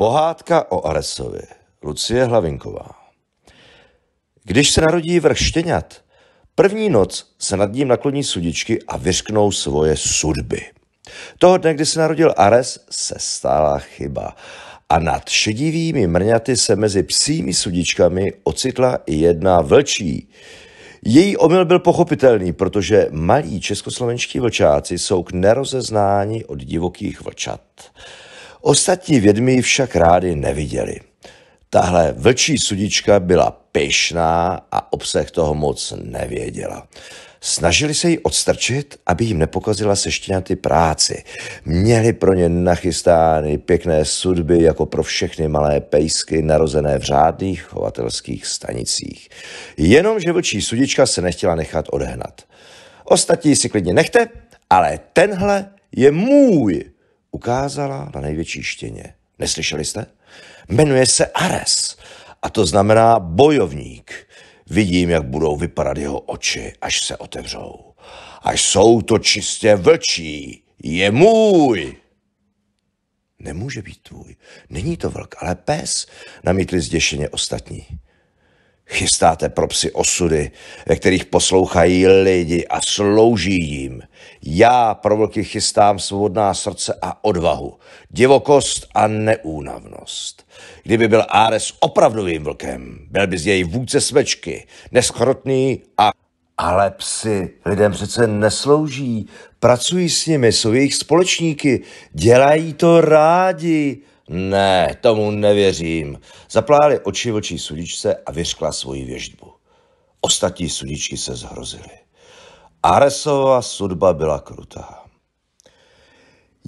Pohádka o Alesovi. Lucie Hlavinková. Když se narodí vrch štěňat, první noc se nad ním nakloní sudičky a vyřknou svoje sudby. Toho dne, kdy se narodil Ares, se stala chyba. A nad šedivými mrňaty se mezi psími sudičkami ocitla i jedna vlčí. Její omyl byl pochopitelný, protože malí českoslovenští vlčáci jsou k nerozeznání od divokých vlčat. Ostatní vědmi ji však rády neviděli. Tahle vlčí sudička byla pyšná a obsah toho moc nevěděla. Snažili se ji odstrčit, aby jim nepokazila ty práci. Měli pro ně nachystány pěkné sudby jako pro všechny malé pejsky narozené v řádných chovatelských stanicích. Jenomže vlčí sudička se nechtěla nechat odehnat. Ostatní si klidně nechte, ale tenhle je můj, ukázala na největší štěně. Neslyšeli jste? Jmenuje se Ares a to znamená bojovník. Vidím, jak budou vypadat jeho oči, až se otevřou. Až jsou to čistě vlčí. Je můj! Nemůže být tvůj. Není to vlk, ale pes, namítli zděšeně ostatní. Chystáte pro psy osudy, ve kterých poslouchají lidi a slouží jim. Já pro vlky chystám svobodná srdce a odvahu, divokost a neúnavnost. Kdyby byl Ares opravdovým vlkem, byl by z něj vůdce smečky, neschrotný a... Ale psy lidem přece neslouží, pracují s nimi, jsou jejich společníky, dělají to rádi, ne, tomu nevěřím. Zaplály oči vlčí sudičce a vyřkla svoji věžbu. Ostatní sudičky se zhrozily. Aresova sudba byla krutá.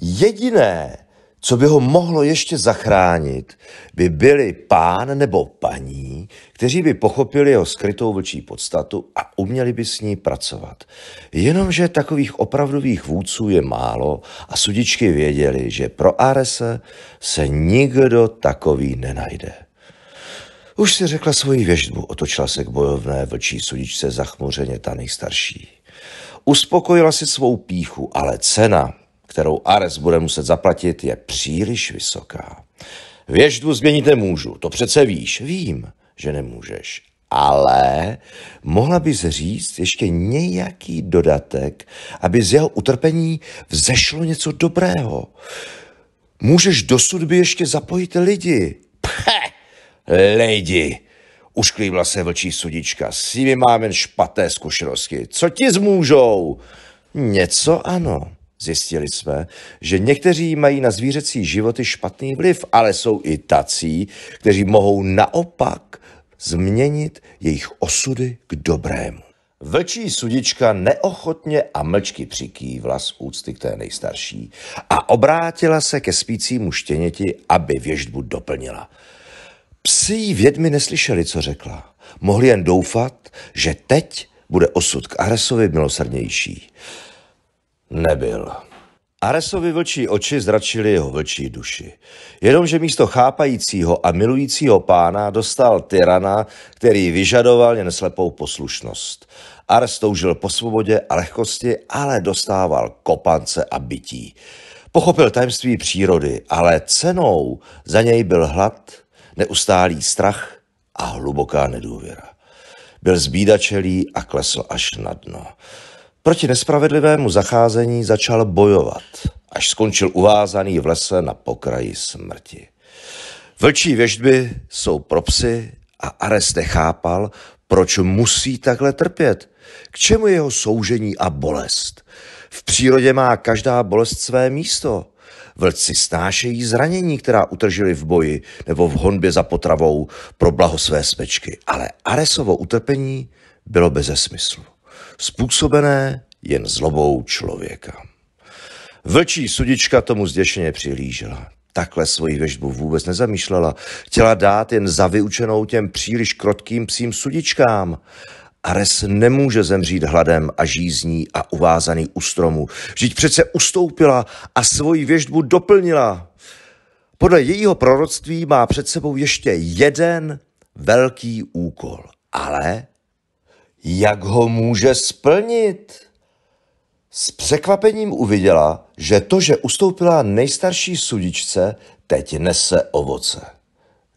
Jediné, co by ho mohlo ještě zachránit, by byli pán nebo paní, kteří by pochopili jeho skrytou vlčí podstatu a uměli by s ní pracovat. Jenomže takových opravdových vůdců je málo a sudičky věděli, že pro Arese se nikdo takový nenajde. Už si řekla svoji věždbu, otočila se k bojovné vlčí sudičce zachmuřeně ta nejstarší. Uspokojila si svou píchu, ale cena, kterou Ares bude muset zaplatit, je příliš vysoká. Věždu změnit nemůžu, to přece víš. Vím, že nemůžeš. Ale mohla bys říct ještě nějaký dodatek, aby z jeho utrpení vzešlo něco dobrého. Můžeš do sudby ještě zapojit lidi. Pche, lidi, ušklívla se vlčí sudička. S nimi mám jen špaté zkušenosti. Co ti zmůžou? Něco ano. Zjistili jsme, že někteří mají na zvířecí životy špatný vliv, ale jsou i tací, kteří mohou naopak změnit jejich osudy k dobrému. Vlčí sudička neochotně a mlčky přikývla z úcty k té nejstarší a obrátila se ke spícímu štěněti, aby věždbu doplnila. Psi vědmi neslyšeli, co řekla. Mohli jen doufat, že teď bude osud k Aresovi milosrdnější. Nebyl. Aresovi vlčí oči zračili jeho vlčí duši. Jenomže místo chápajícího a milujícího pána dostal tyrana, který vyžadoval jen slepou poslušnost. Ares toužil po svobodě a lehkosti, ale dostával kopance a bytí. Pochopil tajemství přírody, ale cenou za něj byl hlad, neustálý strach a hluboká nedůvěra. Byl zbídačelý a klesl až na dno. Proti nespravedlivému zacházení začal bojovat, až skončil uvázaný v lese na pokraji smrti. Vlčí věžby jsou pro psy a Ares nechápal, proč musí takhle trpět. K čemu jeho soužení a bolest? V přírodě má každá bolest své místo. Vlci snášejí zranění, která utržili v boji nebo v honbě za potravou pro blaho své smečky, ale Aresovo utrpení bylo bez smyslu způsobené jen zlobou člověka. Vlčí sudička tomu zděšeně přihlížela. Takhle svoji věžbu vůbec nezamýšlela. Chtěla dát jen za vyučenou těm příliš krotkým psím sudičkám. Ares nemůže zemřít hladem a žízní a uvázaný u stromu. Vždyť přece ustoupila a svoji věžbu doplnila. Podle jejího proroctví má před sebou ještě jeden velký úkol. Ale jak ho může splnit? S překvapením uviděla, že to, že ustoupila nejstarší sudičce, teď nese ovoce.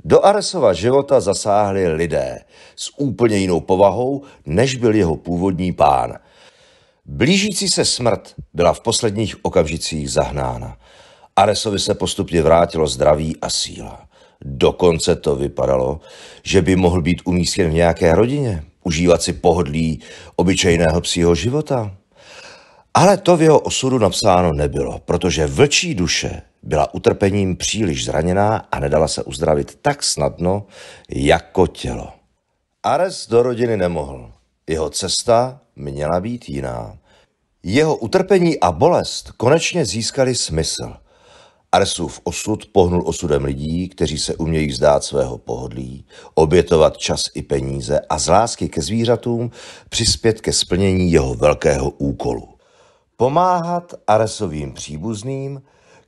Do Aresova života zasáhli lidé s úplně jinou povahou, než byl jeho původní pán. Blížící se smrt byla v posledních okamžicích zahnána. Aresovi se postupně vrátilo zdraví a síla. Dokonce to vypadalo, že by mohl být umístěn v nějaké rodině užívat si pohodlí obyčejného psího života. Ale to v jeho osudu napsáno nebylo, protože vlčí duše byla utrpením příliš zraněná a nedala se uzdravit tak snadno jako tělo. Ares do rodiny nemohl. Jeho cesta měla být jiná. Jeho utrpení a bolest konečně získali smysl. Arsův osud pohnul osudem lidí, kteří se umějí vzdát svého pohodlí, obětovat čas i peníze a z lásky ke zvířatům přispět ke splnění jeho velkého úkolu. Pomáhat Aresovým příbuzným,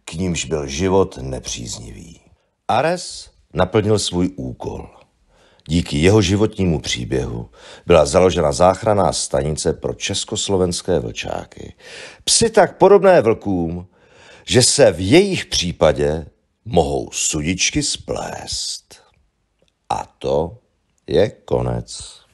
k nímž byl život nepříznivý. Ares naplnil svůj úkol. Díky jeho životnímu příběhu byla založena záchranná stanice pro československé vlčáky. Psi tak podobné vlkům že se v jejich případě mohou sudičky splést. A to je konec.